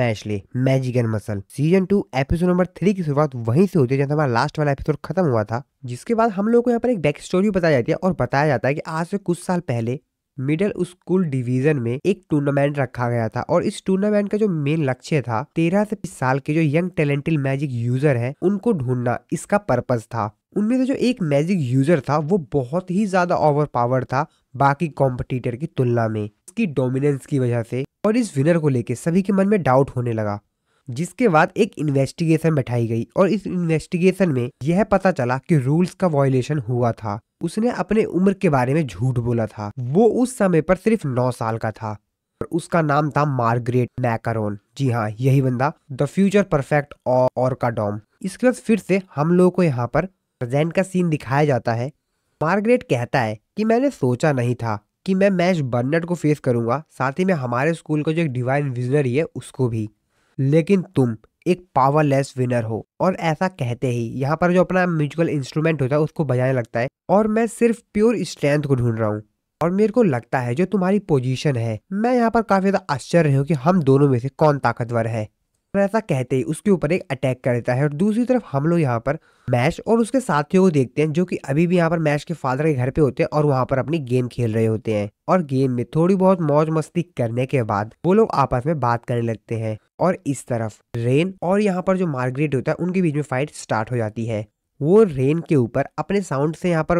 Mashle magic and muscle season two episode number three की शुरुआत वहीं से होती है जहां हमारा लास्ट वाला एपिसोड खत्म हुआ था जिसके बाद हम लोग को यहाँ पर एक बैक स्टोरी बताई जाती है और बताया जाता है कि आज से कुछ साल पहले मिडिल स्कूल डिवीजन में एक टूर्नामेंट रखा गया था और इस टूर्नामेंट का जो मेन लक्ष्य था तेरह से बीस साल के जो यंग टैलेंटेड मैजिक यूजर है उनको ढूंढना इसका पर्पज था उनमें से जो एक मैजिक यूजर था वो बहुत ही ज्यादा ओवर पावर था बाकी कॉम्पिटिटर की तुलना में इसकी डोमिनेंस की वजह से और इस विनर को लेकर सभी के मन में डाउट होने लगा जिसके बाद एक इन्वेस्टिगेशन बैठाई गई और इस इन्वेस्टिगेशन में यह पता चला कि रूल्स का वॉयलेशन हुआ था उसने अपने उम्र के बारे में झूठ बोला था वो उस समय पर सिर्फ नौ साल का था और उसका नाम था मार्गरेट मैकारोन जी हाँ यही बंदा द फ्यूचर परफेक्ट और, और का डॉम इसके बाद फिर से हम लोगों को यहाँ पर प्रेजेंट का सीन दिखाया जाता है मार्गरेट कहता है कि मैंने सोचा नहीं था कि मैं मैच बर्नट को फेस करूंगा साथ ही मैं हमारे स्कूल का जो एक डिवाइन विजनरी है उसको भी लेकिन तुम एक पावरलेस विनर हो और ऐसा कहते ही यहाँ पर जो अपना म्यूजिकल इंस्ट्रूमेंट होता है उसको बजाने लगता है और मैं सिर्फ प्योर स्ट्रेंथ को ढूंढ रहा हूँ और मेरे को लगता है जो तुम्हारी पोजीशन है मैं यहाँ पर काफी ज्यादा आश्चर्य हूँ कि हम दोनों में से कौन ताकतवर है ऐसा कहते ही उसके ऊपर एक अटैक कर देता है और दूसरी तरफ हम लोग यहाँ पर मैश और उसके साथियों को देखते हैं जो कि अभी भी यहाँ पर मैश के फादर के घर पे होते हैं और वहाँ पर अपनी गेम खेल रहे होते हैं और गेम में थोड़ी बहुत मौज मस्ती करने के बाद वो लोग आपस में बात करने लगते हैं और इस तरफ रेन और यहाँ पर जो मार्गरेट होता है उनके बीच में फाइट स्टार्ट हो जाती है वो रेन के ऊपर अपने साउंड से यहाँ पर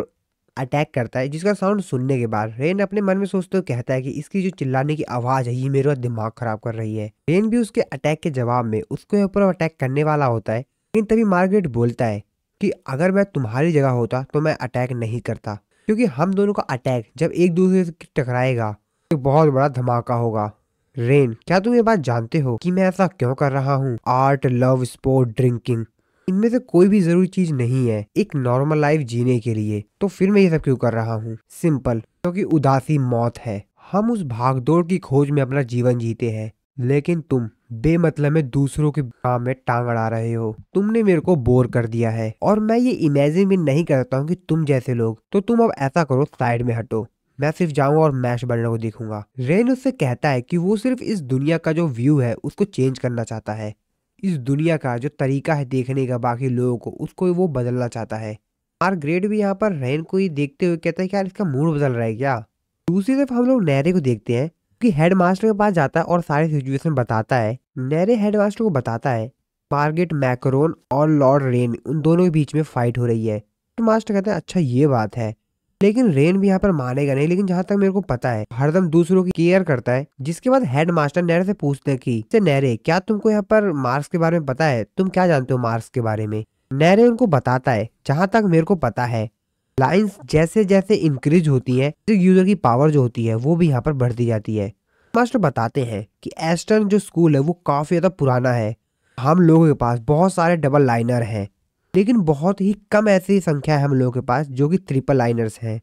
अटैक करता है जिसका साउंड सुनने के बाद रेन अपने मन में सोचते हुए कहता है कि इसकी जो चिल्लाने की आवाज है ये मेरा दिमाग खराब कर रही है रेन भी उसके अटैक के जवाब में उसके ऊपर अटैक करने वाला होता है लेकिन तभी मार्गरेट बोलता है कि अगर मैं तुम्हारी जगह होता तो मैं अटैक नहीं करता क्योंकि हम दोनों का अटैक जब एक दूसरे से टकराएगा तो बहुत बड़ा धमाका होगा रेन क्या तुम ये बात जानते हो कि मैं ऐसा क्यों कर रहा हूँ आर्ट लव स्पोर्ट ड्रिंकिंग इनमें से कोई भी जरूरी चीज नहीं है एक नॉर्मल लाइफ जीने के लिए तो फिर मैं ये सब क्यों कर रहा हूँ सिंपल क्योंकि तो उदासी मौत है हम उस भागदौड़ की खोज में अपना जीवन जीते हैं लेकिन तुम बेमतलब में दूसरों के काम में टांग अड़ा रहे हो तुमने मेरे को बोर कर दिया है और मैं ये इमेजिन भी नहीं करता हूँ कि तुम जैसे लोग तो तुम अब ऐसा करो साइड में हटो मैं सिर्फ जाऊंगा और मैश बनने को देखूंगा रेन उससे कहता है कि वो सिर्फ इस दुनिया का जो व्यू है उसको चेंज करना चाहता है इस दुनिया का जो तरीका है देखने का बाकी लोगों को उसको वो बदलना चाहता है मार्ग्रेट भी यहाँ पर रैन को ही देखते हुए कहता है कि यार इसका मूड बदल रहा है क्या दूसरी तरफ हम लोग नहरे को देखते हैं कि हेड मास्टर के पास जाता है और सारी सिचुएशन बताता है नहरे हेड मास्टर को बताता है मार्गेट मैक्रोन और लॉर्ड रेन उन दोनों के बीच में फाइट हो रही है मास्टर कहते हैं अच्छा ये बात है लेकिन रेन भी यहाँ पर मानेगा नहीं लेकिन जहाँ तक मेरे को पता है हरदम दूसरों की केयर करता है जिसके बाद हेड मास्टर नहरे से पूछते की नहरे क्या तुमको यहाँ पर मार्क्स के बारे में पता है तुम क्या जानते हो मार्क्स के बारे में नहरे उनको बताता है जहाँ तक मेरे को पता है लाइंस जैसे जैसे इंक्रीज होती है तो यूजर की पावर जो होती है वो भी यहाँ पर बढ़ती जाती है मास्टर बताते हैं कि एस्टर्न जो स्कूल है वो काफ़ी ज़्यादा पुराना है हम लोगों के पास बहुत सारे डबल लाइनर हैं लेकिन बहुत ही कम ऐसी संख्या है हम लोगों के पास जो कि ट्रिपल लाइनर्स हैं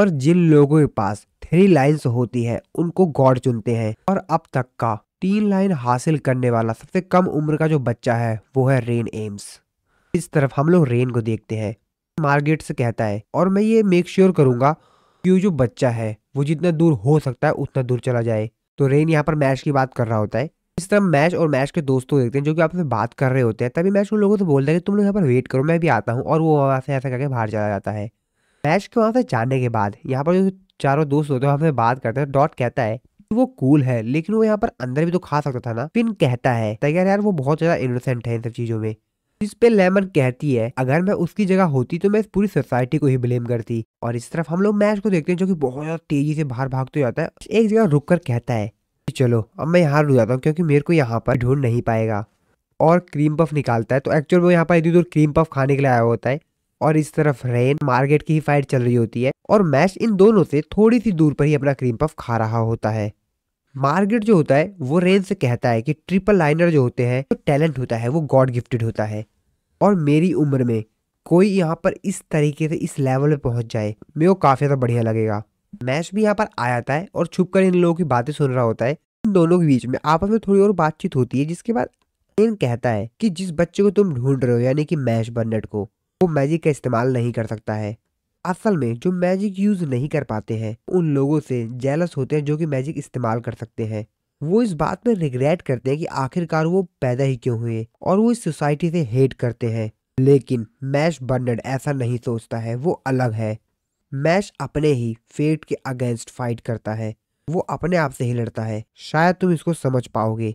और जिन लोगों के पास थ्री लाइंस होती है उनको गॉड चुनते हैं और अब तक का तीन लाइन हासिल करने वाला सबसे कम उम्र का जो बच्चा है वो है रेन एम्स इस तरफ हम लोग रेन को देखते हैं मार्गेट से कहता है और मैं ये मेक श्योर sure करूंगा कि जो बच्चा है वो जितना दूर हो सकता है उतना दूर चला जाए तो रेन यहाँ पर मैच की बात कर रहा होता है इस तरह मैच और मैच के दोस्तों तो देखते हैं जो कि आपसे बात कर रहे होते हैं तभी मैच उन लोगों से बोलता है कि तुम लोग यहाँ पर वेट करो मैं भी आता हूँ और वो वहाँ से ऐसा करके बाहर चला जाता है मैच के वहाँ से जाने के बाद यहाँ पर जो चारों दोस्त होते हैं वहाँ से बात करते हैं तो डॉट कहता है वो कूल है लेकिन वो यहाँ पर अंदर भी तो खा सकता था ना फिन कहता है तैयार तो यार वो बहुत ज्यादा इनोसेंट है इन सब चीजों में जिस पे लेमन कहती है अगर मैं उसकी जगह होती तो मैं इस पूरी सोसाइटी को ही ब्लेम करती और इस तरफ हम लोग मैच को देखते हैं जो कि बहुत ज्यादा तेजी से बाहर भागते जाता है एक जगह रुक कर कहता है चलो अब मैं यहाँ रुक जाता हूँ क्योंकि मेरे को यहाँ पर ढूंढ नहीं पाएगा और क्रीम पफ निकालता है तो एक्चुअल वो यहाँ पर इधर उधर क्रीम पफ खाने के लिए आया होता है और इस तरफ रेन मार्केट की ही फाइट चल रही होती है और मैश इन दोनों से थोड़ी सी दूर पर ही अपना क्रीम पफ खा रहा होता है मार्केट जो होता है वो रेन से कहता है कि ट्रिपल लाइनर जो होते हैं जो तो टैलेंट होता है वो गॉड गिफ्टेड होता है और मेरी उम्र में कोई यहाँ पर इस तरीके से इस लेवल पे पहुँच जाए मेरे को काफ़ी ज़्यादा बढ़िया लगेगा मैश भी यहाँ पर आ जाता है और छुप इन लोगों की बातें सुन रहा होता है इन दोनों के बीच में आपस में थोड़ी और बातचीत होती है जिसके बाद एन कहता है कि जिस बच्चे को तुम ढूंढ रहे हो यानी कि मैश बर्नेट को वो मैजिक का इस्तेमाल नहीं कर सकता है असल में जो मैजिक यूज नहीं कर पाते हैं उन लोगों से जेलस होते हैं जो कि मैजिक इस्तेमाल कर सकते हैं वो इस बात में रिग्रेट करते हैं कि आखिरकार वो पैदा ही क्यों हुए और वो इस सोसाइटी से हेट करते हैं लेकिन मैश बर्नड ऐसा नहीं सोचता है वो अलग है मैश अपने ही फेट के अगेंस्ट फाइट करता है वो अपने आप से ही लड़ता है शायद तुम इसको समझ पाओगे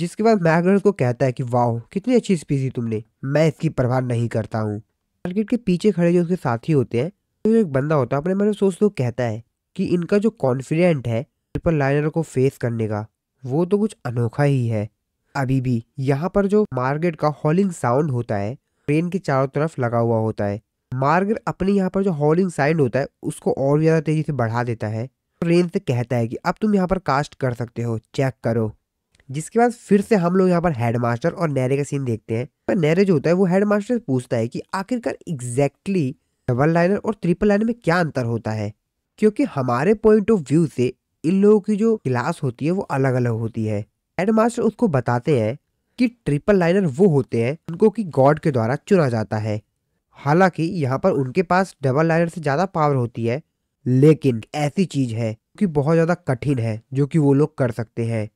जिसके बाद मैगनस को कहता है कि वाह कितनी अच्छी स्पीसी तुमने मैं इसकी परवाह नहीं करता हूँ टारगेट के पीछे खड़े जो उसके साथी होते हैं तो जो एक बंदा होता है अपने मन में सोच तो कहता है कि इनका जो कॉन्फिडेंट है ट्रिपल लाइनर को फेस करने का वो तो कुछ अनोखा ही है अभी भी यहाँ पर जो मार्केट का हॉलिंग साउंड होता है ट्रेन के चारों तरफ लगा हुआ होता है मार्ग अपने यहाँ पर जो हॉलिंग साइड होता है उसको और ज़्यादा तेज़ी से बढ़ा देता है रेन से कहता है कि अब तुम यहाँ पर कास्ट कर सकते हो चेक करो जिसके बाद फिर से हम लोग यहाँ पर हेडमास्टर और नैरे का सीन देखते हैं पर नैरे जो होता है वो हेडमास्टर से पूछता है कि आखिरकार एग्जैक्टली डबल लाइनर और ट्रिपल लाइनर में क्या अंतर होता है क्योंकि हमारे पॉइंट ऑफ व्यू से इन लोगों की जो क्लास होती है वो अलग अलग होती है हेडमास्टर उसको बताते हैं कि ट्रिपल लाइनर वो होते हैं उनको कि गॉड के द्वारा चुना जाता है हालांकि यहाँ पर उनके पास डबल लाइनर से ज़्यादा पावर होती है लेकिन ऐसी चीज़ है कि बहुत ज़्यादा कठिन है जो कि वो लोग कर सकते हैं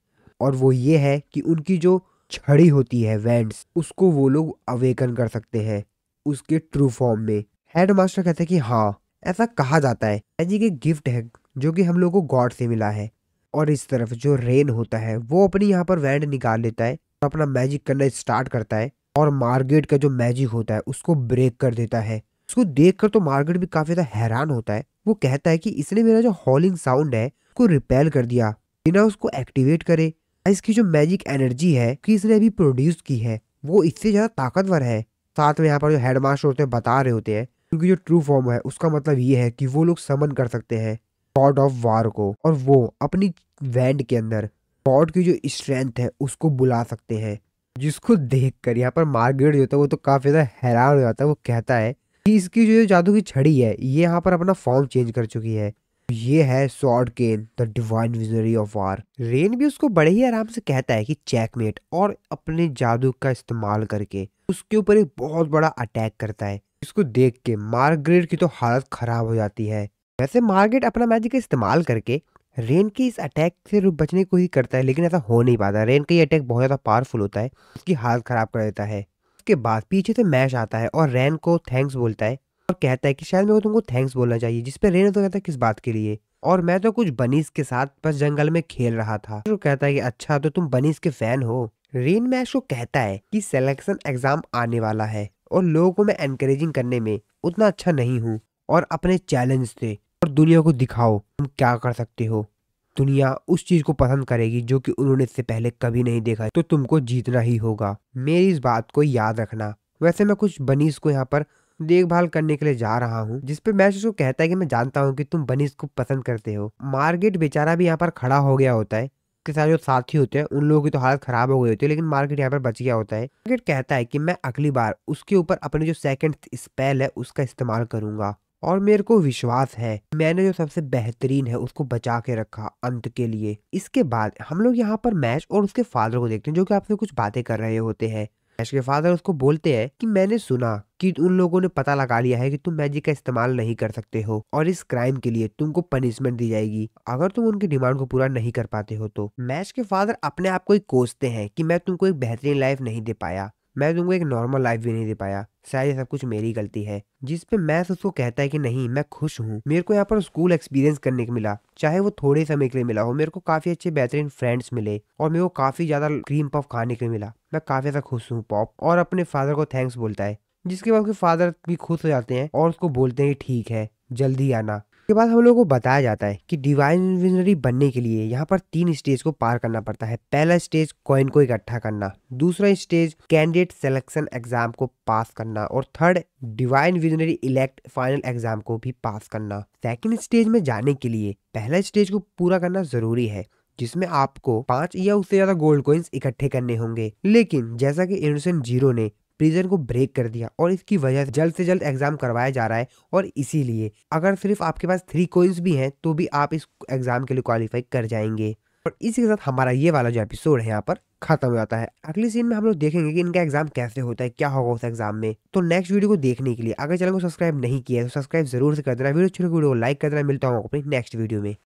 और वो ये है कि उनकी जो छड़ी होती है वैंड्स उसको वो लोग अवेकन कर सकते हैं उसके ट्रू फॉर्म में हेड मास्टर कहते हैं कि हाँ ऐसा कहा जाता है मैजिक एक गिफ्ट है जो कि हम लोग को गॉड से मिला है और इस तरफ जो रेन होता है वो अपनी यहाँ पर वैंड निकाल लेता है और अपना मैजिक करना स्टार्ट करता है और मार्गेट का जो मैजिक होता है उसको ब्रेक कर देता है उसको देखकर तो मार्गेट भी काफी ज्यादा हैरान होता है वो कहता है कि इसने मेरा जो हॉलिंग साउंड है उसको रिपेल कर दिया बिना उसको एक्टिवेट करे इसकी जो मैजिक एनर्जी है कि इसने अभी प्रोड्यूस की है वो इससे ज्यादा ताकतवर है साथ में यहाँ पर जो हेड मास्टर होते हैं बता रहे होते हैं क्योंकि जो ट्रू फॉर्म है उसका मतलब ये है कि वो लोग समन कर सकते हैं गॉड ऑफ वार को और वो अपनी वैंड के अंदर गॉड की जो स्ट्रेंथ है उसको बुला सकते हैं जिसको देखकर कर यहाँ पर मार्गरेट जो होता है वो तो काफ़ी ज़्यादा हैरान हो जाता है वो कहता है कि इसकी जो जादू की छड़ी है ये यहाँ पर अपना फॉर्म चेंज कर चुकी है ये है sword cane the divine visionary of war Rayne भी उसको बड़े ही आराम से कहता है कि चेकमेट और अपने जादू का इस्तेमाल करके उसके ऊपर एक बहुत बड़ा अटैक करता है इसको देख के मार्गरेट की तो हालत खराब हो जाती है वैसे मार्गरेट अपना मैजिक इस्तेमाल करके रेन के इस अटैक से बचने को ही करता है लेकिन ऐसा हो नहीं पाता रेन का ये अटैक बहुत ज़्यादा पावरफुल होता है उसकी हालत ख़राब कर देता है उसके बाद पीछे से मैश आता है और रेन को थैंक्स बोलता है और कहता है कि शायद मेरे को तुमको थैंक्स बोलना चाहिए पर रेन तो कहता है किस बात के लिए और मैं तो कुछ बनीस के साथ बस जंगल में खेल रहा था तो कहता है कि अच्छा तो तुम बनीस के फैन हो रेन मैश को कहता है कि सिलेक्शन एग्जाम आने वाला है और लोगों को मैं एनकरेजिंग करने में उतना अच्छा नहीं हूँ और अपने चैलेंज से और दुनिया को दिखाओ तुम क्या कर सकते हो दुनिया उस चीज को पसंद करेगी जो कि उन्होंने इससे पहले कभी नहीं देखा तो तुमको जीतना ही होगा मेरी इस बात को याद रखना वैसे मैं कुछ बनीस को यहाँ पर देखभाल करने के लिए जा रहा हूँ जिसपे मैच उसको कहता है कि मैं जानता हूँ कि तुम बनीस को पसंद करते हो मार्केट बेचारा भी यहाँ पर खड़ा हो गया होता है के साथ जो साथी होते हैं उन लोगों की तो हालत खराब हो गई होती है लेकिन मार्केट यहाँ पर बच गया होता है मार्केट कहता है कि मैं अगली बार उसके ऊपर अपने जो सेकंड स्पेल है उसका इस्तेमाल करूंगा और मेरे को विश्वास है मैंने जो सबसे बेहतरीन है उसको बचा के रखा अंत के लिए इसके बाद हम लोग यहाँ पर मैच और उसके फादर को देखते हैं जो कि आपसे कुछ बातें कर रहे होते हैं मैच के फादर उसको बोलते हैं कि मैंने सुना कि उन लोगों ने पता लगा लिया है कि तुम मैजिक का इस्तेमाल नहीं कर सकते हो और इस क्राइम के लिए तुमको पनिशमेंट दी जाएगी अगर तुम उनकी डिमांड को पूरा नहीं कर पाते हो तो मैच के फादर अपने आप को ही कोसते हैं कि मैं तुमको एक बेहतरीन लाइफ नहीं दे पाया मैं तुमको एक नॉर्मल लाइफ भी नहीं दे पाया शायद ये सब कुछ मेरी गलती है जिस पे मैथ उसको कहता है कि नहीं मैं खुश हूँ मेरे को यहाँ पर स्कूल एक्सपीरियंस करने को मिला चाहे वो थोड़े समय के लिए मिला हो मेरे को काफी अच्छे बेहतरीन फ्रेंड्स मिले और मेरे को काफी ज्यादा क्रीम पफ खाने के लिए मिला मैं काफी ज्यादा खुश हूँ पॉप और अपने फादर को थैंक्स बोलता है जिसके बाद उसके फादर भी खुश हो जाते हैं और उसको बोलते हैं ठीक है जल्दी आना उसके बाद हम लोगों को बताया जाता है कि डिवाइन विजनरी बनने के लिए यहाँ पर तीन स्टेज को पार करना पड़ता है पहला स्टेज कॉइन को इकट्ठा करना दूसरा स्टेज कैंडिडेट सिलेक्शन एग्जाम को पास करना और third divine visionary elect final exam को भी पास करना सेकेंड स्टेज में जाने के लिए पहला स्टेज को पूरा करना जरूरी है जिसमें आपको पांच या उससे ज्यादा गोल्ड कॉइन्स इकट्ठे करने होंगे लेकिन जैसा कि इनोसेंट जीरो ने प्रिजन को ब्रेक कर दिया और इसकी वजह से जल्द से जल्द एग्जाम करवाया जा रहा है और इसीलिए अगर सिर्फ आपके पास थ्री कोइंस भी हैं तो भी आप इस एग्जाम के लिए क्वालिफाई कर जाएंगे और इसी के साथ हमारा ये वाला जो एपिसोड है यहाँ पर खत्म हो जाता है अगली सीन में हम लोग देखेंगे कि इनका एग्जाम कैसे होता है क्या होगा उस एग्जाम में तो नेक्स्ट वीडियो को देखने के लिए अगर चैनल को सब्सक्राइब नहीं किया है तो सब्सक्राइब जरूर से कर देना वीडियो छोटे तो वीडियो को लाइक कर देना मिलता हूँ अपनी नेक्स्ट वीडियो में